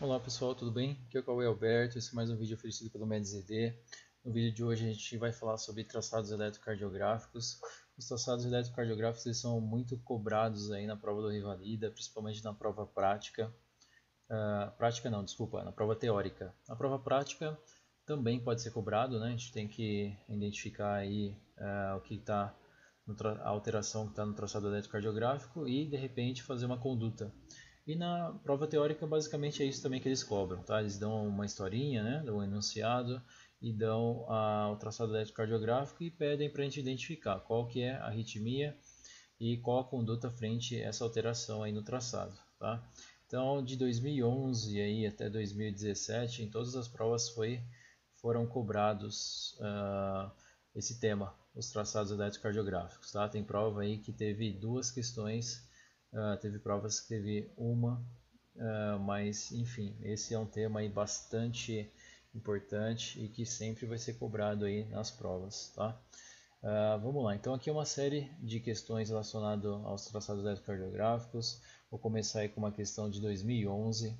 Olá pessoal, tudo bem? Aqui é o Cauê Alberto, esse é mais um vídeo oferecido pelo MedZD. No vídeo de hoje a gente vai falar sobre traçados eletrocardiográficos. Os traçados eletrocardiográficos eles são muito cobrados aí na prova do Rivalida, principalmente na prova prática. Uh, prática não, desculpa, na prova teórica. Na prova prática também pode ser cobrado, né? A gente tem que identificar aí uh, o que está a alteração que está no traçado eletrocardiográfico e de repente fazer uma conduta. E na prova teórica, basicamente é isso também que eles cobram, tá? Eles dão uma historinha, né? Dão um enunciado e dão a, ah, o traçado eletrocardiográfico e pedem para a gente identificar qual que é a arritmia e qual a conduta frente a essa alteração aí no traçado, tá? Então, de 2011 aí até 2017, em todas as provas foi, foram cobrados uh, esse tema, os traçados eletrocardiográficos, tá? Tem prova aí que teve duas questões ah, teve provas que teve uma, uh, mas enfim, esse é um tema aí bastante importante e que sempre vai ser cobrado aí nas provas, tá? Uh, vamos lá, então aqui é uma série de questões relacionadas aos traçados cardiográficos. Vou começar aí com uma questão de 2011.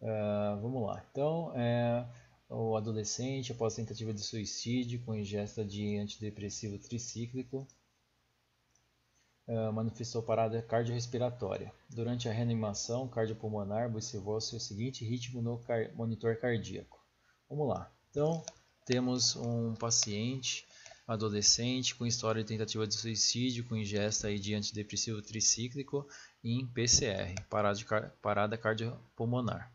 Uh, vamos lá, então é, o adolescente após tentativa de suicídio com ingesta de antidepressivo tricíclico ah, manifestou parada cardiorrespiratória. Durante a reanimação cardiopulmonar, observou-se o seguinte ritmo no car monitor cardíaco. Vamos lá. Então, temos um paciente adolescente com história de tentativa de suicídio, com ingesta de antidepressivo tricíclico em PCR, parada, car parada cardiopulmonar.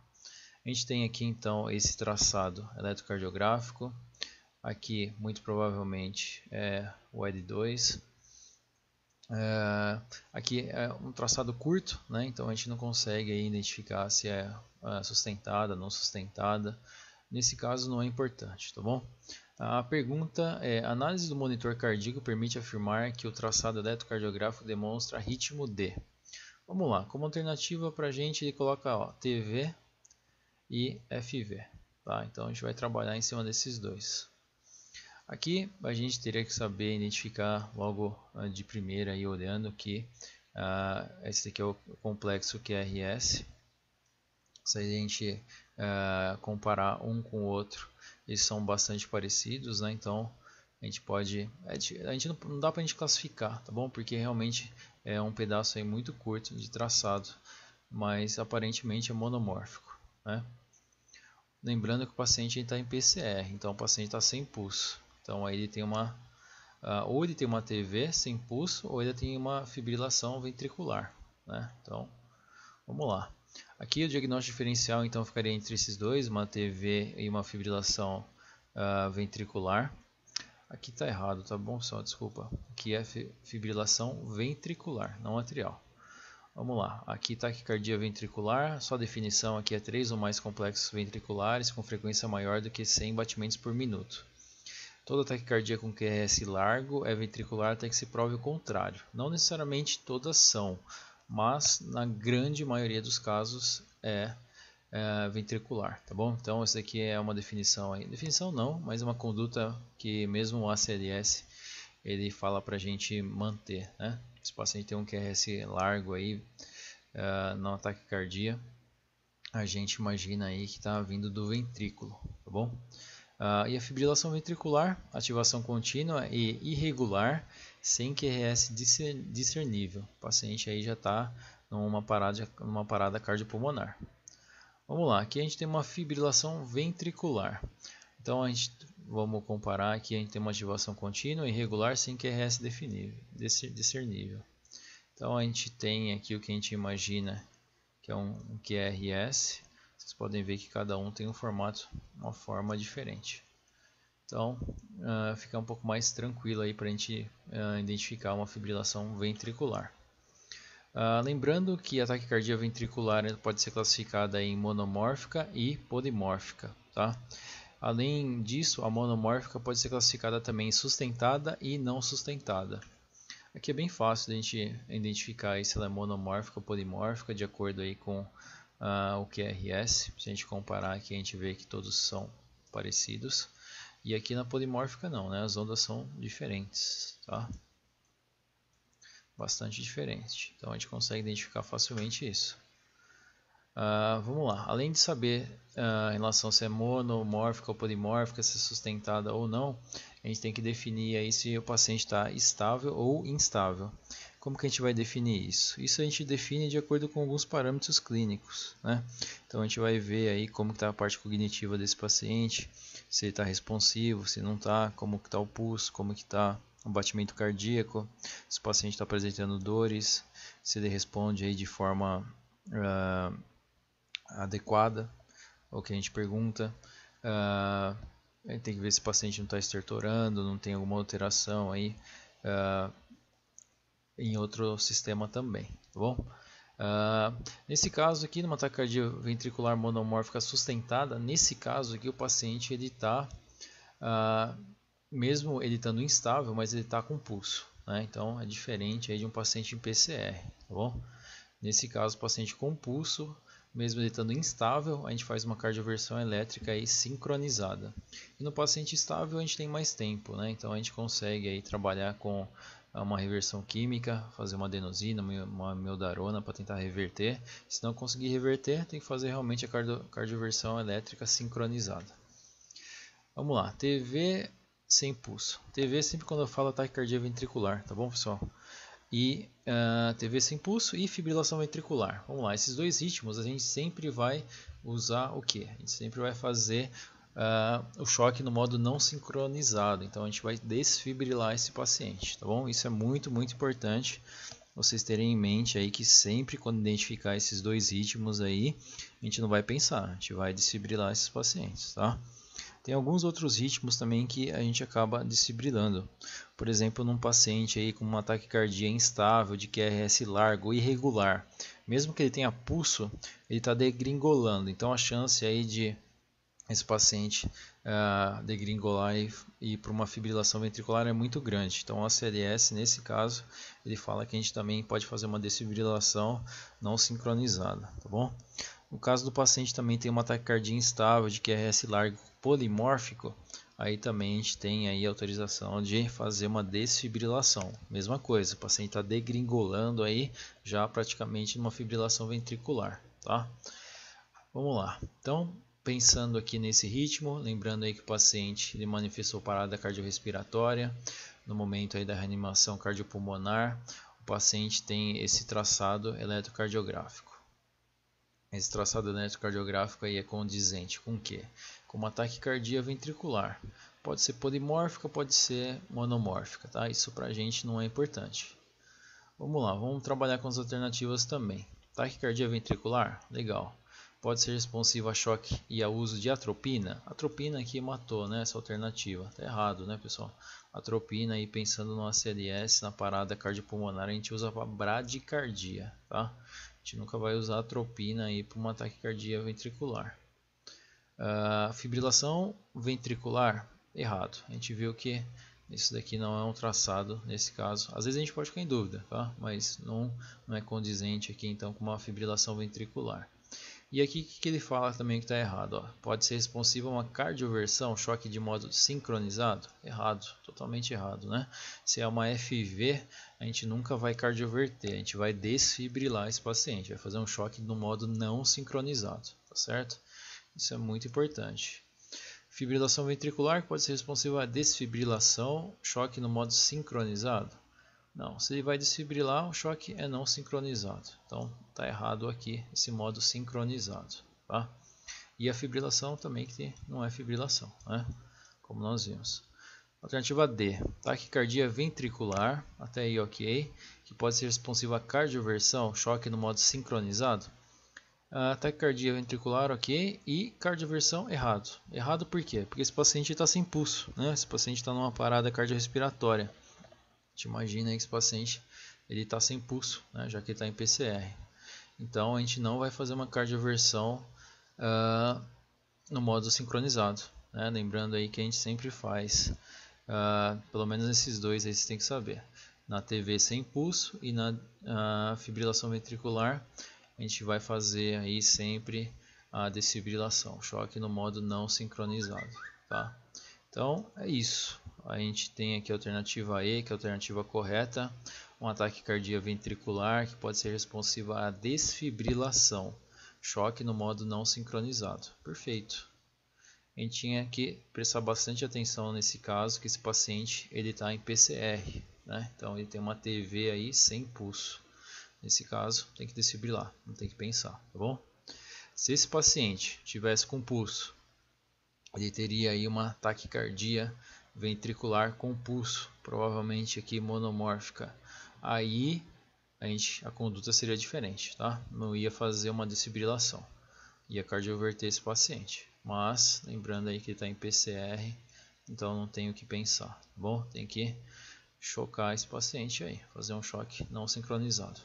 A gente tem aqui então esse traçado eletrocardiográfico, aqui muito provavelmente é o L2, é, aqui é um traçado curto, né? então a gente não consegue identificar se é, é sustentada, não sustentada. Nesse caso não é importante, tá bom? A pergunta é, a análise do monitor cardíaco permite afirmar que o traçado eletrocardiográfico demonstra ritmo D. Vamos lá, como alternativa para a gente ele coloca ó, TV e FV. Tá? Então a gente vai trabalhar em cima desses dois. Aqui a gente teria que saber identificar logo ah, de primeira olhando que uh, esse aqui é o complexo QRS. Se a gente uh, comparar um com o outro, eles são bastante parecidos, né? então a gente pode é a gente não, não dá para a gente classificar tá bom porque realmente é um pedaço aí muito curto de traçado mas aparentemente é monomórfico né? lembrando que o paciente está em PCR então o paciente está sem pulso então aí ele tem uma uh, ou ele tem uma TV sem pulso ou ele tem uma fibrilação ventricular, né? Então vamos lá. Aqui o diagnóstico diferencial então ficaria entre esses dois, uma TV e uma fibrilação uh, ventricular. Aqui está errado, tá bom? Só desculpa. Aqui é fibrilação ventricular, não atrial. Vamos lá, aqui tá taquicardia ventricular, sua definição aqui é três ou mais complexos ventriculares com frequência maior do que 100 batimentos por minuto. Toda taquicardia com QRS largo é ventricular até que se prove o contrário. Não necessariamente todas são, mas na grande maioria dos casos é, é ventricular, tá bom? Então essa aqui é uma definição aí. Definição não, mas é uma conduta que mesmo o ACLS ele fala para a gente manter, né? Se o paciente tem um QRS largo aí, é, na no ataque cardíaco, a gente imagina aí que está vindo do ventrículo, tá bom? Uh, e a fibrilação ventricular, ativação contínua e irregular, sem QRS discernível. O paciente aí já está numa parada, numa parada cardiopulmonar. Vamos lá, aqui a gente tem uma fibrilação ventricular. Então a gente, vamos comparar aqui, a gente tem uma ativação contínua e irregular sem QRS definível, discernível. Então a gente tem aqui o que a gente imagina que é um QRS vocês podem ver que cada um tem um formato, uma forma diferente. Então, uh, fica um pouco mais tranquilo aí para a gente uh, identificar uma fibrilação ventricular. Uh, lembrando que a taquicardia ventricular pode ser classificada em monomórfica e polimórfica. Tá? Além disso, a monomórfica pode ser classificada também em sustentada e não sustentada. Aqui é bem fácil de a gente identificar se ela é monomórfica ou polimórfica, de acordo aí com uh, o QRS. Se a gente comparar aqui, a gente vê que todos são parecidos. E aqui na polimórfica não, né? as ondas são diferentes. Tá? Bastante diferente. Então a gente consegue identificar facilmente isso. Uh, vamos lá. Além de saber uh, em relação se é monomórfica ou polimórfica, se é sustentada ou não, a gente tem que definir aí se o paciente está estável ou instável. Como que a gente vai definir isso? Isso a gente define de acordo com alguns parâmetros clínicos, né? Então a gente vai ver aí como está a parte cognitiva desse paciente, se ele está responsivo, se não está, como que está o pulso, como que está o batimento cardíaco, se o paciente está apresentando dores, se ele responde aí de forma uh, adequada ao que a gente pergunta. Uh, tem que ver se o paciente não está estertorando, não tem alguma alteração aí. Uh, em outro sistema também, tá bom? Uh, nesse caso aqui, numa taquicardia ventricular monomórfica sustentada, nesse caso aqui o paciente ele está, uh, ah, mesmo ele estando instável, mas ele está com pulso. Né? Então é diferente aí de um paciente em PCR, tá bom? Nesse caso, o paciente com pulso, mesmo ele estando instável, a gente faz uma cardioversão elétrica aí sincronizada. E no paciente estável a gente tem mais tempo, né? Então a gente consegue aí trabalhar com uma reversão química, fazer uma adenosina, uma amiodarona para tentar reverter. Se não conseguir reverter, tem que fazer realmente a cardio, cardioversão elétrica sincronizada. Vamos lá, TV sem pulso. TV sempre quando eu falo taquicardia ventricular, tá bom pessoal? E uh, ah, TV sem pulso e fibrilação ventricular. Vamos lá, esses dois ritmos a gente sempre vai usar o que? A gente sempre vai fazer uh, o choque no modo não sincronizado. Então a gente vai desfibrilar esse paciente, tá bom? Isso é muito, muito importante vocês terem em mente aí que sempre quando identificar esses dois ritmos aí, a gente não vai pensar, a gente vai desfibrilar esses pacientes, tá? Tem alguns outros ritmos também que a gente acaba desfibrilando. Por exemplo, num paciente aí com um ataque cardíaco instável, de QRS largo, irregular, mesmo que ele tenha pulso, ele está degringolando. Então a chance aí de esse paciente uh, degringolar e, e para uma fibrilação ventricular é muito grande. Então, a CLS, nesse caso, ele fala que a gente também pode fazer uma desfibrilação não sincronizada, tá bom? No caso do paciente também tem uma taquicardia instável de QRS largo polimórfico, aí também a gente tem aí autorização de fazer uma desfibrilação. Mesma coisa, o paciente está degringolando aí já praticamente numa fibrilação ventricular, tá? Vamos lá. Então, pensando aqui nesse ritmo, lembrando aí que o paciente ele manifestou parada cardiorrespiratória no momento aí da reanimação cardiopulmonar, o paciente tem esse traçado eletrocardiográfico. Esse traçado eletrocardiográfico aí é condizente com o quê? Com uma taquicardia ventricular. Pode ser polimórfica, pode ser monomórfica, tá? Isso pra gente não é importante. Vamos lá, vamos trabalhar com as alternativas também. Taquicardia ventricular? Legal pode ser responsivo a choque e a uso de atropina. Atropina aqui matou, né? Essa alternativa. Tá errado, né, pessoal? Atropina aí pensando no ACLS, na parada cardiopulmonar, a gente usa para bradicardia, tá? A gente nunca vai usar atropina aí para uma taquicardia ventricular. Uh, fibrilação ventricular, errado. A gente viu que isso daqui não é um traçado nesse caso. Às vezes a gente pode ficar em dúvida, tá? Mas não, não é condizente aqui então com uma fibrilação ventricular. E aqui que ele fala também que está errado. Ó. Pode ser responsivo a uma cardioversão, choque de modo sincronizado? Errado, totalmente errado. Né? Se é uma FV, a gente nunca vai cardioverter, a gente vai desfibrilar esse paciente, vai fazer um choque no modo não sincronizado, tá certo? Isso é muito importante. Fibrilação ventricular pode ser responsiva a desfibrilação, choque no modo sincronizado? Não, se ele vai desfibrilar, o choque é não sincronizado. Então está errado aqui esse modo sincronizado. Tá? E a fibrilação também que não é fibrilação, né? como nós vimos. Alternativa D, taquicardia ventricular, até aí ok, que pode ser responsiva a cardioversão, choque no modo sincronizado. Uh, taquicardia ventricular ok e cardioversão errado. Errado por quê? Porque esse paciente está sem pulso, né? esse paciente está numa parada cardiorrespiratória gente imagina que esse paciente ele está sem pulso, né, já que ele está em PCR. Então a gente não vai fazer uma cardioversão uh, no modo sincronizado. Né? Lembrando aí que a gente sempre faz, uh, pelo menos esses dois aí vocês têm que saber. Na TV sem pulso e na uh, fibrilação ventricular, a gente vai fazer aí sempre a desfibrilação, choque no modo não sincronizado. Tá? Então é isso. A gente tem aqui a alternativa E, que é a alternativa correta, um ataque cardioventricular que pode ser responsivo à desfibrilação, choque no modo não sincronizado. Perfeito. A gente tinha que prestar bastante atenção nesse caso, que esse paciente ele está em PCR, né? Então ele tem uma TV aí sem pulso. Nesse caso, tem que desfibrilar, não tem que pensar, tá bom? Se esse paciente tivesse com pulso ele teria aí uma taquicardia ventricular com pulso, provavelmente aqui monomórfica. Aí a, gente, a conduta seria diferente, tá? Não ia fazer uma desfibrilação, ia cardioverter esse paciente. Mas, lembrando aí que ele está em PCR, então não tenho o que pensar, tá bom? Tem que chocar esse paciente aí, fazer um choque não sincronizado.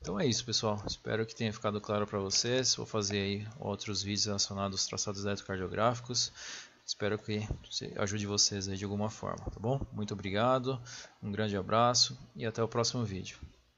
Então é isso pessoal, espero que tenha ficado claro para vocês, vou fazer aí outros vídeos relacionados aos traçados eletrocardiográficos, espero que ajude vocês aí de alguma forma, tá bom? Muito obrigado, um grande abraço e até o próximo vídeo.